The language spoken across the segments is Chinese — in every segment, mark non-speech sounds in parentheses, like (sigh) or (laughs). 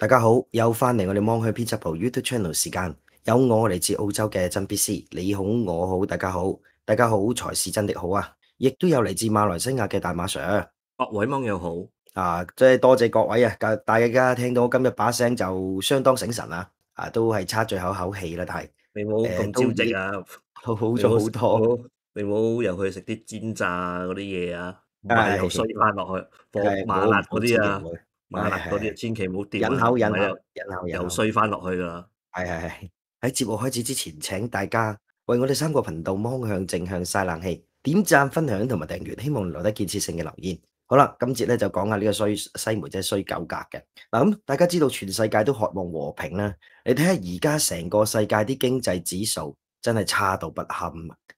大家好，又翻嚟我哋芒香 P 辑部 YouTube channel 时间，有我嚟自澳洲嘅真 B C，你好我好大家好，大家好才是真的好啊！亦都有嚟自马来西亚嘅大马 Sir，各位芒友好啊，即系多谢各位啊！大大家听到我今日把声就相当醒神啦，啊都系差最后一口气啦，但系你冇咁焦啊，好好咗好多，你冇又去食啲煎炸嗰啲嘢啊，系衰翻落去放麻辣嗰啲啊。嗱嗰啲千祈唔好跌，引口引啊，引口又衰翻落去啦。系系系喺节目开始之前，请大家为我哋三个频道空向正向晒冷气，点赞、分享同埋订阅，希望留低建设性嘅留言。好啦，今节咧就讲下呢个衰西门即系衰九格嘅嗱。咁大家知道全世界都渴望和平啦，你睇下而家成个世界啲经济指数真系差到不堪，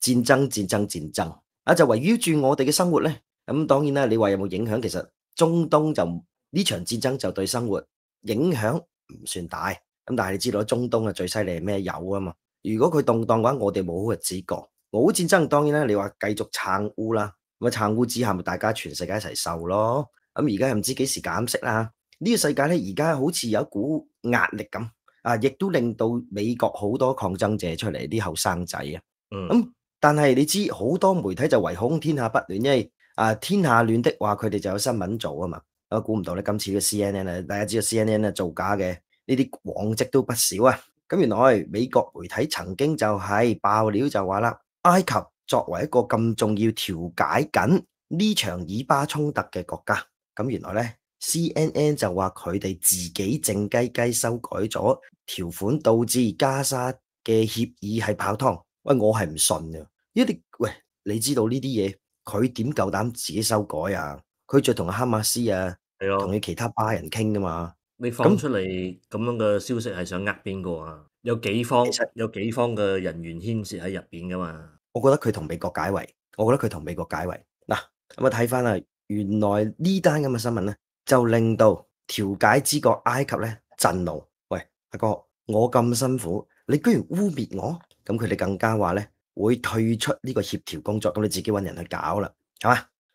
战争战争战争啊！就围绕住我哋嘅生活咧。咁当然啦，你话有冇影响？其实中东就呢场战争就对生活影响唔算大，咁但系你知道中东啊最犀利系咩油啊嘛。如果佢动荡嘅话，我哋冇嘅子标。俄乌战争当然啦，你话继续撑乌啦，咁撑乌之下，咪大家全世界一齐受咯。咁而家又唔知几时减息啦。呢个世界咧，而家好似有一股压力咁，啊，亦都令到美国好多抗争者出嚟，啲后生仔啊。嗯。咁但系你知好多媒体就唯恐天下不乱，因为啊天下乱的话，佢哋就有新闻做啊嘛。都估唔到咧，今次嘅 CNN 啊，大家知道 CNN 啊造假嘅呢啲往迹都不少啊。咁原來美國媒體曾經就系爆料就話啦，埃及作為一個咁重要調解緊呢場以巴衝突嘅國家，咁原來咧 CNN 就話佢哋自己静雞雞修改咗條款，導致加沙嘅協議係泡湯。喂，我係唔信啊！呢啲喂你知道呢啲嘢，佢點夠膽自己修改啊？佢再同哈馬斯啊？系咯，同你其他巴人倾噶嘛？你放出嚟咁样嘅消息系想呃边个啊？有几方，有几方嘅人员牵涉喺入边噶嘛？我觉得佢同美国解围，我觉得佢同美国解围。嗱，咁啊睇翻啦，原来呢单咁嘅新闻咧，就令到调解之国埃及咧震怒。喂，阿哥，我咁辛苦，你居然污蔑我？咁佢哋更加话咧会退出呢个协调工作。咁你自己揾人去搞啦，系嘛？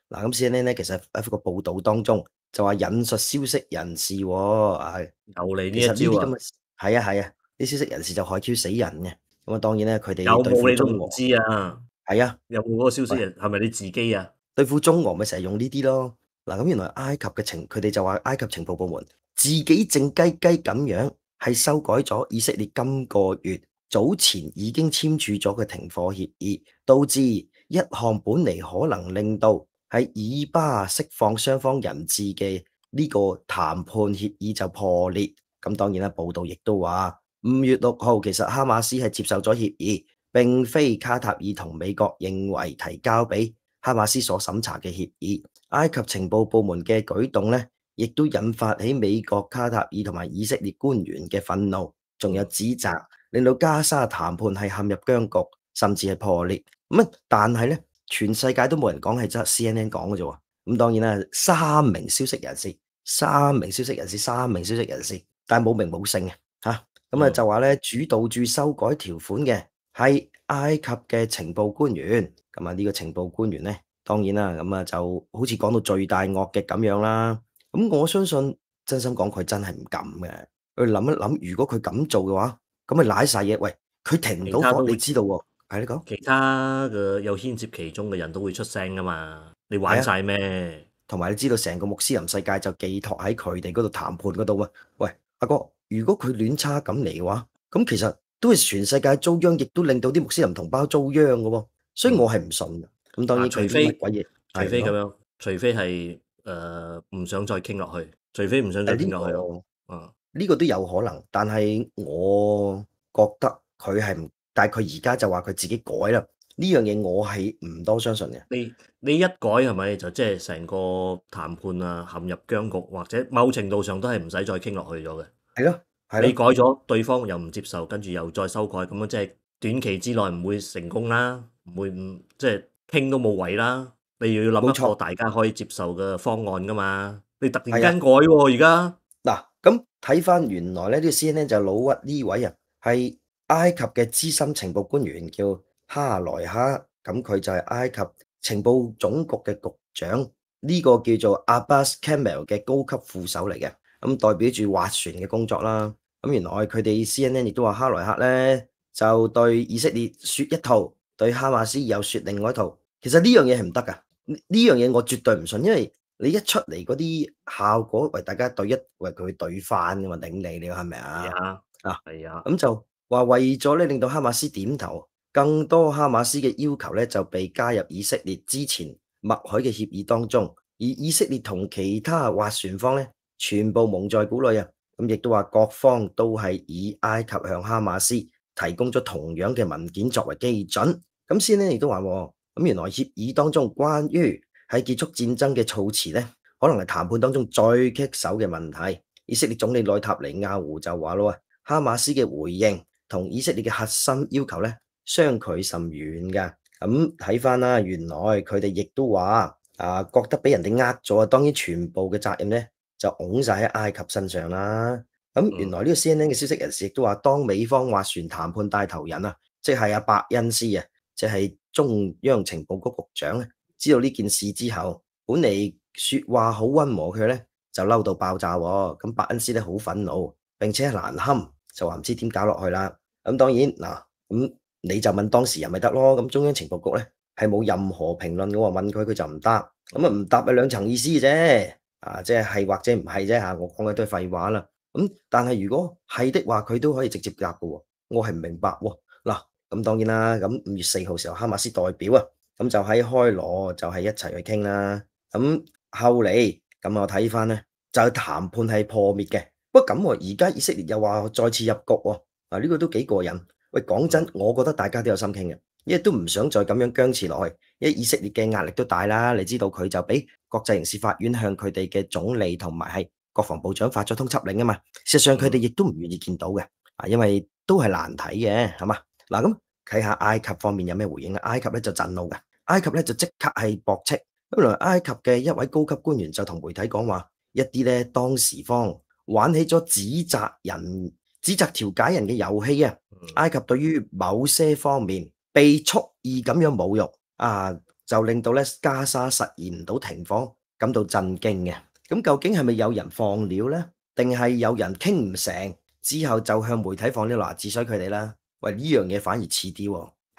嗱，咁 C N N 咧，其实喺个报道当中。就话引述消息人士，系又嚟呢一招。系啊系啊，啲消息人士就海 Q 死人嘅。咁啊，当然咧，佢哋有冇你都唔知啊。系啊，有冇嗰个消息人系咪你自己啊？对付中俄咪成日用呢啲咯。嗱，咁原来埃及嘅情，佢哋就话埃及情报部门自己静鸡鸡咁样系修改咗以色列今个月早前已经签署咗嘅停火协议，导致一项本嚟可能令到。喺以巴释放双方人质嘅呢个谈判协议就破裂。咁当然啦，报道亦都话五月六号，其实哈马斯系接受咗协议，并非卡塔尔同美国认为提交俾哈马斯所审查嘅协议。埃及情报部门嘅举动咧，亦都引发起美国、卡塔尔同埋以色列官员嘅愤怒，仲有指责，令到加沙谈判系陷入僵局，甚至系破裂。咁但系咧？全世界都冇人講係真，C N N 講嘅啫喎。咁當然啦，三名消息人士，三名消息人士，三名消息人士，但係冇名冇姓嘅吓。咁啊就話咧，主導住修改條款嘅係埃及嘅情報官員。咁啊呢個情報官員咧，當然啦，咁啊就好似講到罪大惡極咁樣啦。咁我相信，真心講佢真係唔敢嘅。去諗一諗，如果佢咁做嘅話，咁咪賴晒嘢。喂，佢停唔到貨，你知道喎？系你讲，其他嘅有牵涉其中嘅人都会出声噶嘛。你玩晒咩？同埋你知道成个穆斯林世界就寄托喺佢哋嗰度谈判嗰度啊。喂，阿哥，如果佢乱差咁嚟嘅话，咁其实都系全世界遭殃，亦都令到啲穆斯林同胞遭殃嘅。所以我系唔信嘅。咁当然，除非鬼嘢，除非咁样，除非系诶唔想再倾落去，除非唔想再倾落去咯。啊呢个都有可能，但系我觉得佢系唔。但系佢而家就话佢自己改啦，呢样嘢我系唔多相信嘅。你你一改系咪就即系成个谈判啊陷入僵局，或者某程度上都系唔使再倾落去咗嘅。系咯，你改咗，对方又唔接受，跟住又再修改，咁样即系短期之内唔会成功啦，唔会唔即系倾都冇位啦。你又要谂一个大家可以接受嘅方案噶嘛，你突然间改喎而家。嗱，咁睇翻原来咧呢个 C N 呢就老屈呢位啊系。埃及嘅资深情报官员叫哈莱哈，咁佢就系埃及情报总局嘅局长，呢个叫做阿巴斯·卡米尔嘅高级副手嚟嘅，咁代表住划船嘅工作啦。咁原来佢哋 C N N 亦都话哈莱克咧就对以色列说一套，对哈马斯又说另外一套。其实呢样嘢系唔得噶，呢样嘢我绝对唔信，因为你一出嚟嗰啲效果，为大家对一，佢对翻翻，嘛，顶你你系咪啊？啊，系啊，咁就。话为咗咧令到哈马斯点头，更多哈马斯嘅要求咧就被加入以色列之前默许嘅协议当中，而以色列同其他划船方咧全部蒙在鼓里啊！咁亦都话各方都系以埃及向哈马斯提供咗同样嘅文件作为基准。咁先咧亦都话，咁原来协议当中关于喺结束战争嘅措辞咧，可能系谈判当中最棘手嘅问题。以色列总理内塔尼亚胡就话咯：，哈马斯嘅回应。同以色列嘅核心要求咧相距甚远噶。咁睇翻啦，原来佢哋亦都话啊，觉得俾人哋呃咗，当然全部嘅责任咧就拱晒喺埃及身上啦。咁原来呢个 CNN 嘅消息人士亦都话，当美方划船谈判带头人啊，即系阿伯恩斯啊，即系中央情报局局长，知道呢件事之后，本嚟说话好温和佢咧，就嬲到爆炸喎。咁伯恩斯咧好愤怒，并且系难堪，就话唔知点搞落去啦。咁当然嗱，咁你就问当事人咪得咯？咁中央情报局咧系冇任何评论，嘅，话问佢佢就唔答，咁啊唔答咪两层意思嘅啫，啊即系或者唔系啫吓，我讲嘅都系废话啦。咁但系如果系的话，佢都可以直接答噶，我系唔明白喎。嗱，咁当然啦，咁五月四号时候哈马斯代表啊，咁就喺开罗就系一齐去倾啦。咁后嚟咁我睇翻咧，就谈判系破灭嘅。不过咁而家以色列又话再次入局。啊！呢個都幾過癮。喂，講真，我覺得大家都有心傾嘅，因為都唔想再咁樣僵持落去。因为以色列嘅壓力都大啦，你知道佢就俾國際刑事法院向佢哋嘅總理同埋係國防部長發咗通緝令啊嘛。事實上佢哋亦都唔願見到嘅，啊，因為都係難睇嘅，係嘛？嗱，咁睇下埃及方面有咩回應啊？埃及咧就震怒嘅，埃及咧就即刻係駁斥。咁来來埃及嘅一位高級官員就同媒體講話，一啲咧當時方玩起咗指責人。指责调解人嘅游戏啊！埃及对于某些方面被蓄意咁样侮辱啊，就令到咧加沙实现唔到停火感到震惊嘅。咁究竟系咪有人放料咧？定系有人倾唔成之后就向媒体放啲嗱，子，水佢哋啦，喂呢样嘢反而似啲，系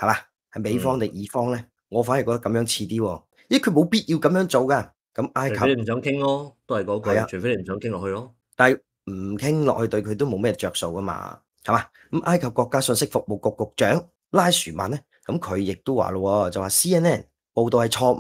嘛？系美方定乙方咧？我反而觉得咁样似啲，咦佢冇必要咁样做噶。咁埃及唔想倾咯，都系嗰句，除非你唔想倾落去咯。但系。唔倾落去对佢都冇咩着数噶嘛，系嘛？咁埃及国家信息服务局局长拉什曼咧，咁佢亦都话咯，就话 C N N 报道系错误，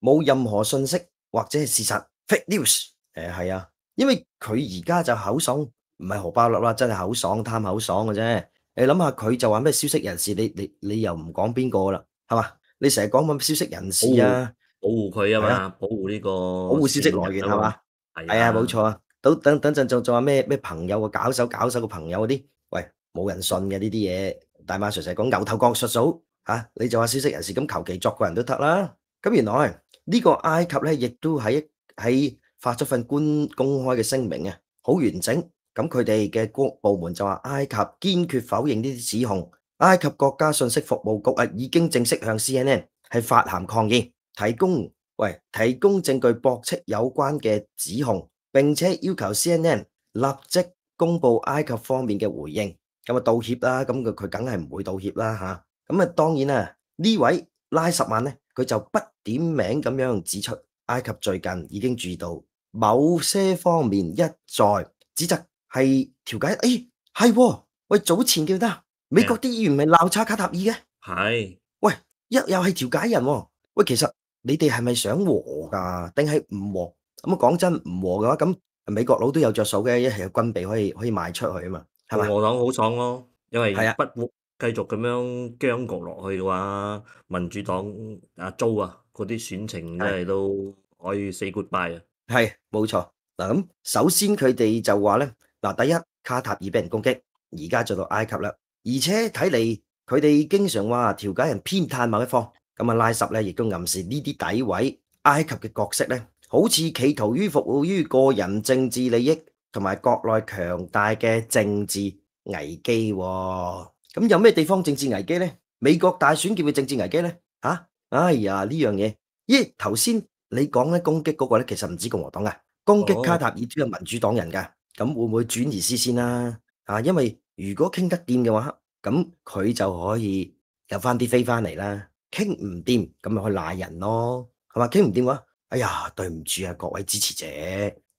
冇任何信息或者系事实 fake news。诶系啊，因为佢而家就口爽，唔系荷包率啦，真系口爽贪口爽嘅啫。你谂下佢就话咩消息人士，你你你又唔讲边个啦，系嘛？你成日讲咁消息人士啊，保护佢啊嘛，保护呢个保护消息来源系嘛？系啊，冇错啊。等等等阵就做下咩咩朋友个搞手搞手个朋友嗰啲，喂冇人信嘅呢啲嘢。大马纯粹讲牛头角术数吓，你就话消息人士咁求其作个人都得啦。咁原来呢个埃及咧，亦都喺喺发咗份官公开嘅声明啊，好完整。咁佢哋嘅国部门就话埃及坚决否认呢啲指控。埃及国家信息服务局啊，已经正式向 C N N 系发函抗议，提供喂提供证据驳斥有关嘅指控。并且要求 CNN 立即公布埃及方面嘅回应，咁啊道歉啦，咁佢佢梗系唔会道歉啦吓。咁啊，當然啦，呢位拉什曼咧，佢就不點名咁樣指出埃及最近已經注意到某些方面一再指責係調解。哎，係，喂，早前叫得美國啲議員咪鬧差卡塔爾嘅，係，喂，又係調解人喎。喂，其實你哋係咪想和㗎，定係唔和？咁讲真唔和嘅话，咁美国佬都有着手嘅，一系军备可以可以卖出去啊嘛，系嘛？和党好爽咯，因为系啊，不继续咁样僵局落去嘅话，民主党阿租啊，嗰啲选情真系都可以 say goodbye 啊！系冇错嗱，咁首先佢哋就话咧，嗱，第一卡塔尔俾人攻击，而家做到埃及啦，而且睇嚟佢哋经常话调解人偏袒某一方，咁啊拉什咧亦都暗示呢啲底位埃及嘅角色咧。好似企图于服务于个人政治利益，同埋国内强大嘅政治危机。咁有咩地方政治危机咧？美国大选叫嘅政治危机咧？吓，哎呀呢样嘢，咦头先你讲咧攻击嗰个咧，其实唔止共和党啊，攻击卡塔尔都有民主党人噶。咁会唔会转移视线啦？啊，因为如果倾得掂嘅话，咁佢就可以有翻啲飞翻嚟啦。倾唔掂，咁咪去赖人咯，系嘛？倾唔掂嘅话。哎呀，對唔住啊，各位支持者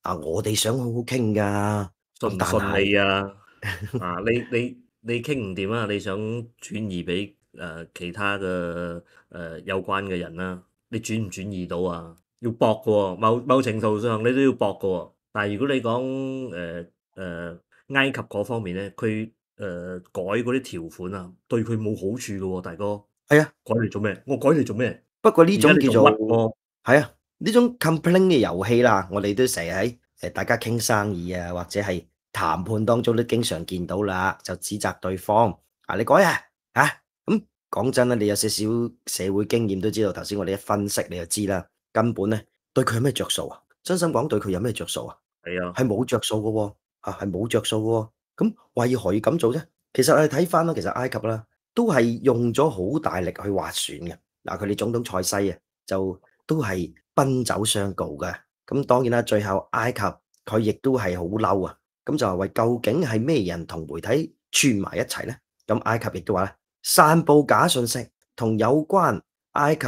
啊，我哋想好好傾噶，信唔信你啊？(laughs) 啊，你你你傾唔掂啊？你想轉移俾誒其他嘅誒有關嘅人啦？你轉唔轉移到啊？要搏嘅喎，某某程度上你都要搏嘅喎。但係如果你講诶诶埃及嗰方面咧，佢誒改嗰啲條款啊，對佢冇好處嘅喎，大哥。系啊，改嚟做咩？我改嚟做咩？不過呢種叫做，系啊。呢种 complain 嘅游戏啦，我哋都成日喺诶大家倾生意啊，或者系谈判当中都经常见到啦，就指责对方啊，你改啊吓咁讲真啦，你有少少社会经验都知道，头先我哋一分析你就知啦，根本咧对佢有咩着数啊？真心讲对佢有咩着数啊？系啊，系冇着数噶，啊系冇着数噶，咁为何要咁做啫？其实我哋睇翻啦，其实埃及啦都系用咗好大力去划船嘅，嗱佢哋总统赛西啊就。都係奔走相告嘅，咁當然啦。最後埃及佢亦都係好嬲啊，咁就係話究竟係咩人同媒體串埋一齊咧？咁埃及亦都話咧，散布假信息同有關埃及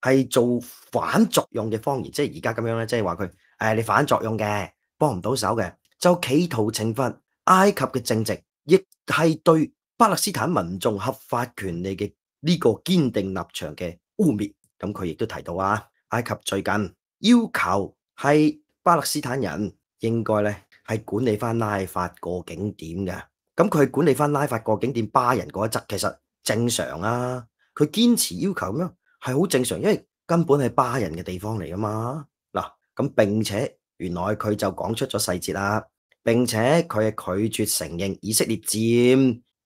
係做反作用嘅方言，即係而家咁樣咧，即係話佢诶你反作用嘅，幫唔到手嘅，就企圖懲罰埃及嘅正直，亦係對巴勒斯坦民眾合法權利嘅呢個堅定立場嘅污蔑。咁佢亦都提到啊。埃及最近要求系巴勒斯坦人应该咧系管理翻拉法过景点嘅，咁佢管理翻拉法过景点巴人嗰一侧，其实正常啊。佢坚持要求咁样系好正常，因为根本系巴人嘅地方嚟噶嘛。嗱，咁并且原来佢就讲出咗细节啦，并且佢系拒绝承认以色列占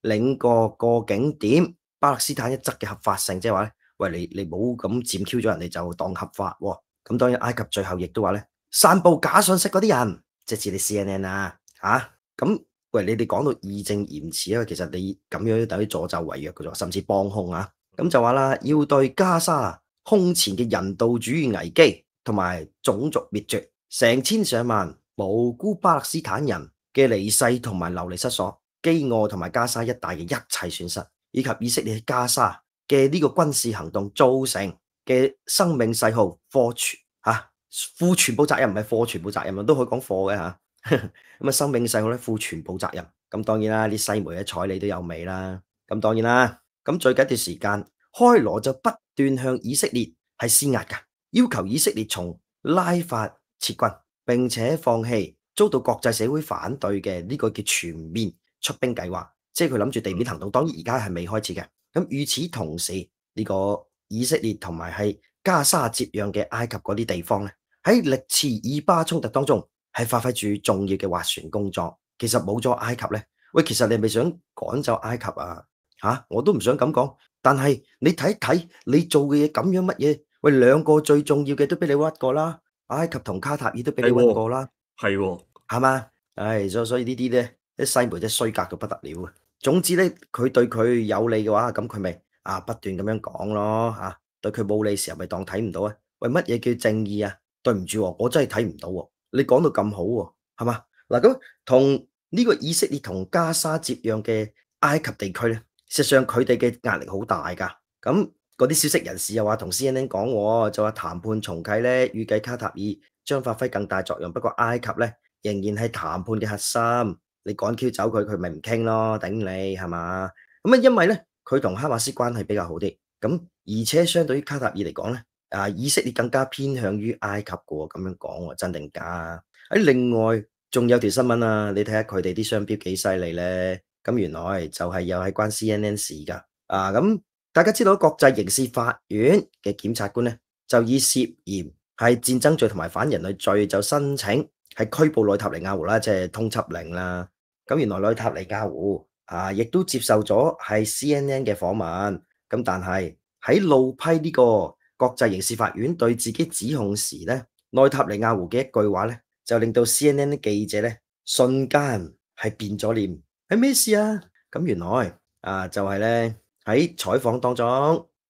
领过个景点巴勒斯坦一侧嘅合法性，即系话咧。喂，你你冇咁占 Q 咗人哋就当合法，咁当然埃及最后亦都话咧，散布假信息嗰啲人，即系似你 C N N 啊，吓咁喂，你哋讲到义正言辞啊，其实你咁样等于助纣为虐嘅咗，甚至帮凶啊，咁就话啦，要对加沙空前嘅人道主义危机同埋种族灭绝，成千上万无辜巴勒斯坦人嘅离世同埋流离失所、饥饿同埋加沙一带嘅一切损失，以及以色列加沙。嘅呢个军事行动造成嘅生命细号货全吓负全部责任唔系货全部责任啊，都可以讲货嘅吓。(laughs) 咁啊，生命细号咧负全部责任。咁当然啦，啲细梅嘅彩礼都有味啦。咁当然啦。咁最紧一段时间，开罗就不断向以色列系施压噶，要求以色列从拉法撤军，并且放弃遭到国际社会反对嘅呢个叫全面出兵计划，即系佢谂住地面行动。当然而家系未开始嘅。咁與此同時，呢個以色列同埋系加沙接壤嘅埃及嗰啲地方咧，喺歷次以巴衝突當中係發揮住重要嘅划船工作。其實冇咗埃及咧，喂，其實你係咪想趕走埃及啊？嚇，我都唔想咁講。但係你睇睇，你做嘅嘢咁樣乜嘢？喂，兩個最重要嘅都俾你屈過啦，埃及同卡塔爾都俾你屈過啦，係喎，係嘛？唉，所以所以呢啲咧，啲西梅真衰格到不得了啊！总之咧，佢对佢有利嘅话，咁佢咪啊不断咁样讲咯吓，对佢冇利时候咪当睇唔到啊？喂，乜嘢叫正义啊？对唔住，我真系睇唔到。你讲到咁好喎，系嘛？嗱，咁同呢个以色列同加沙接壤嘅埃及地区咧，实上佢哋嘅压力好大噶。咁嗰啲消息人士又话同 C N N 讲，就话谈判重启咧，预计卡塔尔将发挥更大作用。不过埃及咧仍然系谈判嘅核心。你趕 Q 走佢，佢咪唔傾咯？頂你係嘛？咁啊，因為咧，佢同哈馬斯關係比較好啲。咁而且相對於卡塔爾嚟講咧，啊，以色列更加偏向於埃及嘅咁樣講真定假啊？喺另外仲有條新聞啊，你睇下佢哋啲商標幾犀利咧。咁原來就係又系關 C N N 事㗎。啊，咁大家知道國際刑事法院嘅檢察官咧，就以涉嫌係戰爭罪同埋反人類罪，就申請係拘捕內塔尼亞胡啦，即係通緝令啦。咁原來內塔尼亞胡啊，亦都接受咗係 C N N 嘅訪問。咁但係喺路批呢個國際刑事法院對自己指控時咧，內塔尼亞胡嘅一句話咧，就令到 C N N 啲記者咧，瞬間係變咗臉。係咩事啊？咁原來啊，就係咧喺採訪當中，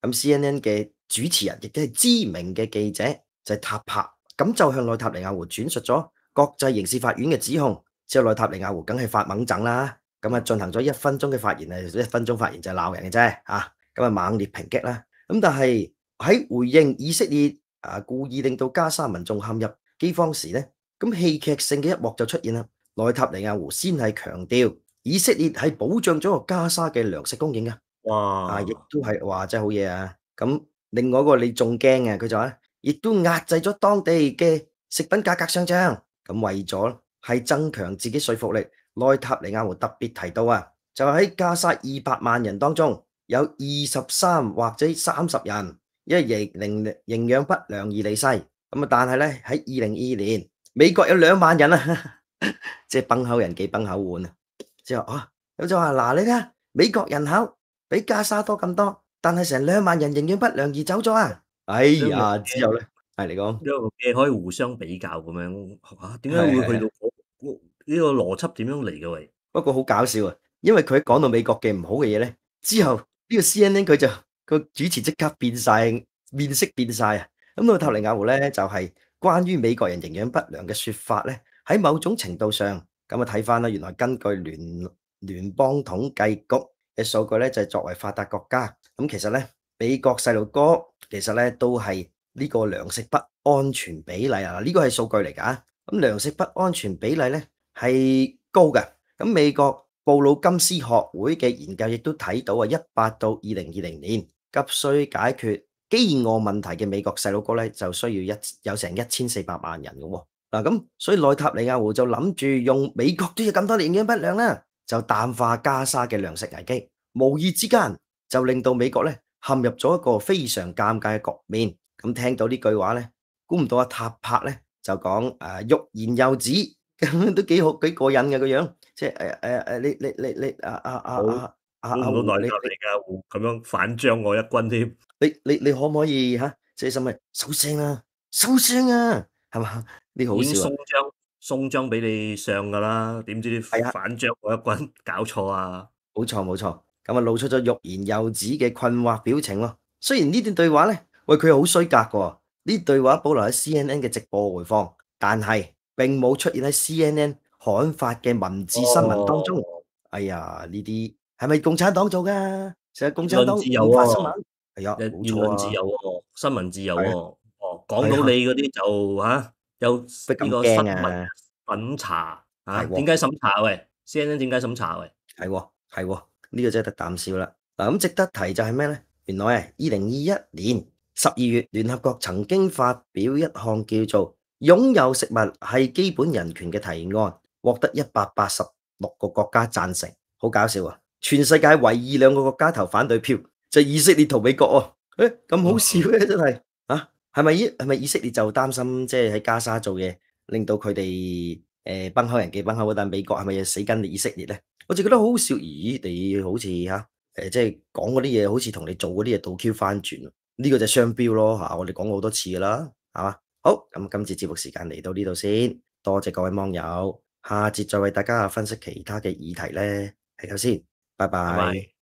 咁 C N N 嘅主持人亦都係知名嘅記者，就係塔帕，咁就向內塔尼亞胡轉述咗國際刑事法院嘅指控。之後，內塔尼亞胡梗係發猛整啦，咁啊進行咗一分鐘嘅發言，啊，一分鐘發言就鬧人嘅啫，嚇咁啊猛烈抨擊啦。咁但係喺回應以色列啊故意令到加沙民眾陷入饑荒時咧，咁戲劇性嘅一幕就出現啦。內塔尼亞胡先係強調以色列係保障咗個加沙嘅糧食供應啊，哇！啊，亦都係哇，真係好嘢啊！咁另外一個你仲驚嘅，佢就話，亦都壓制咗當地嘅食品價格上漲，咁為咗。系增强自己说服力。内塔尼亚胡特别提到啊，就喺加沙二百万人当中，有二十三或者三十人因营营营养不良而离世。咁啊，但系咧喺二零二年，美国有两万人啊，(laughs) 即系崩口人几崩口碗啊。之后啊，咁就话嗱，你睇下美国人口比加沙多咁多，但系成两万人营养不良而走咗啊。哎呀，之后咧系你讲，之后嘅可以互相比较咁样吓，点解会去到？呢个逻辑点样嚟嘅喂？不过好搞笑啊，因为佢讲到美国嘅唔好嘅嘢咧，之后呢个 C N N 佢就个主持即刻变晒面色，变晒啊！咁到塔里亚胡咧就系关于美国人营养不良嘅说法咧，喺某种程度上咁啊睇翻啦，原来根据联联邦统计局嘅数据咧，就作为发达国家咁，其实咧美国细路哥其实咧都系呢个粮食不安全比例啊，呢个系数据嚟噶，咁粮食不安全比例咧。系高嘅，咁美国布鲁金斯学会嘅研究亦都睇到啊，一八到二零二零年急需解决饥饿问题嘅美国细佬哥咧，就需要一有成一千四百万人嘅喎，嗱咁，所以内塔尼亚胡就谂住用美国都有咁多年嘅不良啦，就淡化加沙嘅粮食危机，无意之间就令到美国咧陷入咗一个非常尴尬嘅局面。咁听到呢句话咧，估唔到阿塔柏咧就讲诶，欲言又止。咁 (laughs) 都几好，几过瘾嘅个样，即系诶诶诶，你你你你啊啊啊啊啊！好冇内核嚟噶，咁样反将我一军添。你你你可唔可以吓即系心咪收声啊！收声啊，系嘛？你好少。已经松张，松张俾你上噶啦，点知你反将我一军，搞错啊？冇错冇错，咁啊露出咗欲言又止嘅困惑表情咯。虽然呢段对话咧，喂佢好衰格噶，呢对话保留喺 C N N 嘅直播回放，但系。并冇出现喺 C N N 刊发嘅文字新闻当中。哎呀，呢啲系咪共产党做噶？成日共产党有新闻，言论自由喎，新闻自由喎。哦，讲到你嗰啲就吓有呢个新闻审查啊？点解审查喂？C N N 点解审查喂？系系呢个真系得啖笑啦。嗱，咁值得提就系咩咧？原来二零二一年十二月，联合国曾经发表一项叫做。拥有食物系基本人权嘅提案，获得一百八十六个国家赞成。好搞笑啊！全世界唯二两个国家投反对票，就以色列同美国哦。诶，咁好笑嘅真系，啊，系咪系咪以色列就担心即系喺加沙做嘢，令到佢哋诶崩口人嘅崩口？但美国系咪死跟以色列咧？我就觉得好好笑，咦，哋好似吓诶，即系讲嗰啲嘢，好似同你做嗰啲嘢倒 Q 翻转。呢个就商标咯吓，我哋讲好多次噶啦，系嘛？好，咁今次节目时间嚟到呢度先，多谢各位网友，下节再为大家分析其他嘅议题咧，系咁先，拜拜。